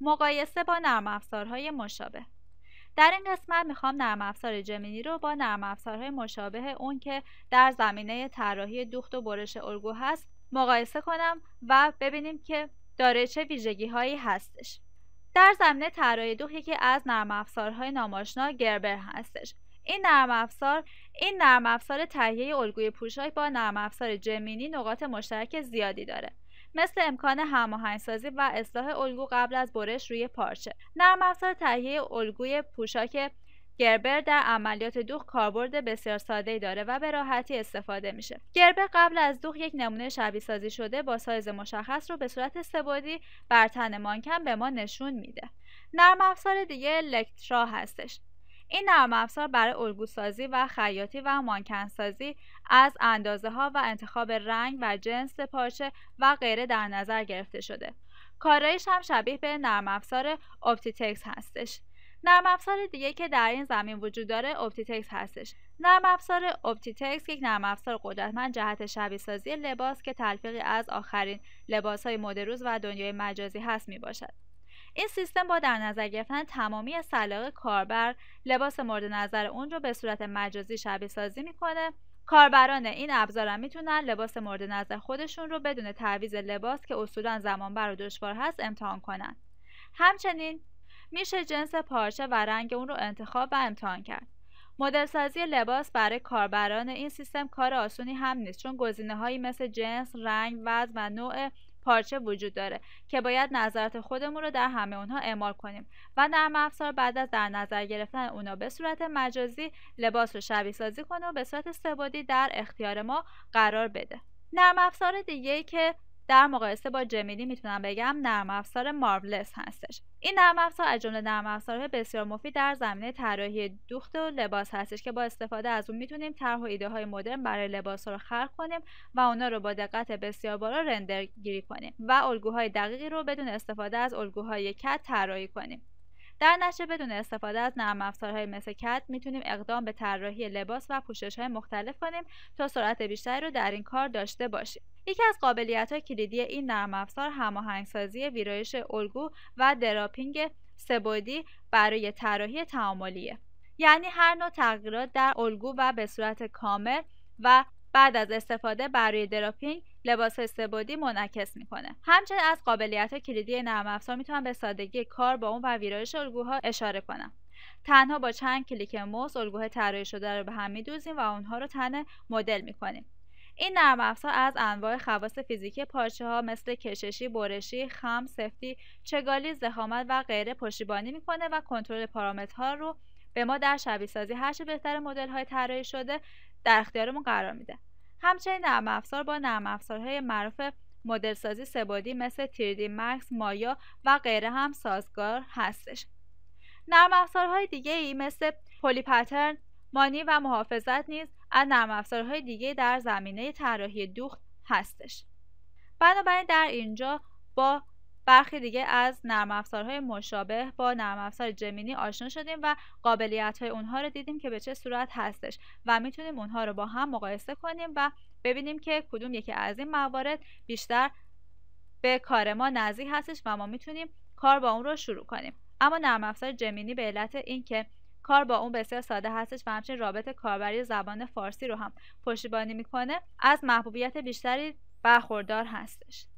مقایسه با نرم افزارهای مشابه در این قسمت میخوام نرم افزار جمینی رو با نرم افزارهای مشابه اون که در زمینه طراحی دوخت و برش الگو هست مقایسه کنم و ببینیم که داره چه ویژگی هایی هستش در زمینه طراحی دوخت یکی از نرم افزارهای ناماشنا گربر هستش این نرم افزار این نرم افزار تهیه الگوی پوشاک با نرم افزار جمینی نقاط مشترک زیادی داره مثل امکان هماهنگسازی و اصلاح الگو قبل از برش روی پارچه نرم افزار تهیه الگوی پوشاک گربر در عملیات دوخ کاربرد بسیار ساده داره و به راحتی استفاده میشه. گربر قبل از دوخ یک نمونه شبیه سازی شده با سایز مشخص رو به صورت سبودی بر تن مانکن به ما نشون میده. نرم افزار دیگه الکترا هستش. این نرم افزار برای سازی و خیاطی و مانکن سازی از اندازه ها و انتخاب رنگ و جنس پارچه و غیره در نظر گرفته شده کارایش هم شبیه به نرم افزار تکس هستش نرم افزار دیگه که در این زمین وجود داره اپتیتکس هستش نرم افزار اپتیتکس یک نرم افزار قدرتمند جهت شبیه سازی لباس که تلفیقی از آخرین لباس های مد و دنیای مجازی هست می باشد این سیستم با در نظر گرفتن تمامی سلاق کاربر لباس مورد نظر اون رو به صورت مجازی شبیه سازی میکنه کاربران این ابزار میتونن لباس مورد نظر خودشون رو بدون تعویض لباس که اصولا زمانبر و دشوار هست امتحان کنن همچنین میشه جنس پارچه و رنگ اون رو انتخاب و امتحان کرد مدل سازی لباس برای کاربران این سیستم کار آسونی هم نیست چون گزینه هایی مثل جنس، رنگ، وزن و نوع پارچه وجود داره که باید نظرت خودمون رو در همه اونها اعمال کنیم و نرم افزار بعد از در نظر گرفتن اونا به صورت مجازی لباس رو شبیه سازی کنه و به صورت سبادی در اختیار ما قرار بده نرم افزار دیگه که در مقایسه با جمیلی میتونم بگم نرم افزار مارولس هستش این نرم افزار از جمله نرم افزارهای بسیار مفید در زمینه طراحی دوخت و لباس هستش که با استفاده از اون میتونیم طرح و ایده های مدرن برای لباس ها رو خلق کنیم و اونا رو با دقت بسیار بالا رندر کنیم و الگوهای دقیقی رو بدون استفاده از الگوهای کت طراحی کنیم در نشه بدون استفاده از نرم افزارهای مثل کد میتونیم اقدام به طراحی لباس و پوشش های مختلف کنیم تا سرعت بیشتری رو در این کار داشته باشیم یکی از قابلیت های کلیدی این نرم افزار هماهنگسازی ویرایش الگو و دراپینگ سبودی برای طراحی تعاملیه یعنی هر نوع تغییرات در الگو و به صورت کامل و بعد از استفاده برای دراپینگ لباس سبودی منعکس میکنه همچنین از قابلیت کلیدی نرم افزار میتونم به سادگی کار با اون و ویرایش الگوها اشاره کنم تنها با چند کلیک موس الگوهای طراحی شده رو به هم میدوزیم و اونها رو تن مدل میکنیم این نرم افزار از انواع خواص فیزیکی پارچه ها مثل کششی، برشی، خم، سفتی، چگالی، زخامت و غیره پشتیبانی میکنه و کنترل پارامترها رو به ما در شبیه سازی هر بهتر مدل های طراحی شده در اختیارمون قرار میده. همچنین نرم افزار با نرم افزارهای معروف مدل سازی سبادی مثل تیردی مکس، مایا و غیره هم سازگار هستش. نرم افزارهای دیگه ای مثل پولی پترن، مانی و محافظت نیز از نرم افزارهای دیگه در زمینه طراحی دوخت هستش. بنابراین در اینجا با برخی دیگه از نرم افزارهای مشابه با نرم افزار جمینی آشنا شدیم و قابلیت های اونها رو دیدیم که به چه صورت هستش و میتونیم اونها رو با هم مقایسه کنیم و ببینیم که کدوم یکی از این موارد بیشتر به کار ما نزدیک هستش و ما میتونیم کار با اون رو شروع کنیم اما نرم افزار جمینی به علت اینکه کار با اون بسیار ساده هستش و همچنین رابط کاربری زبان فارسی رو هم پشتیبانی میکنه از محبوبیت بیشتری برخوردار هستش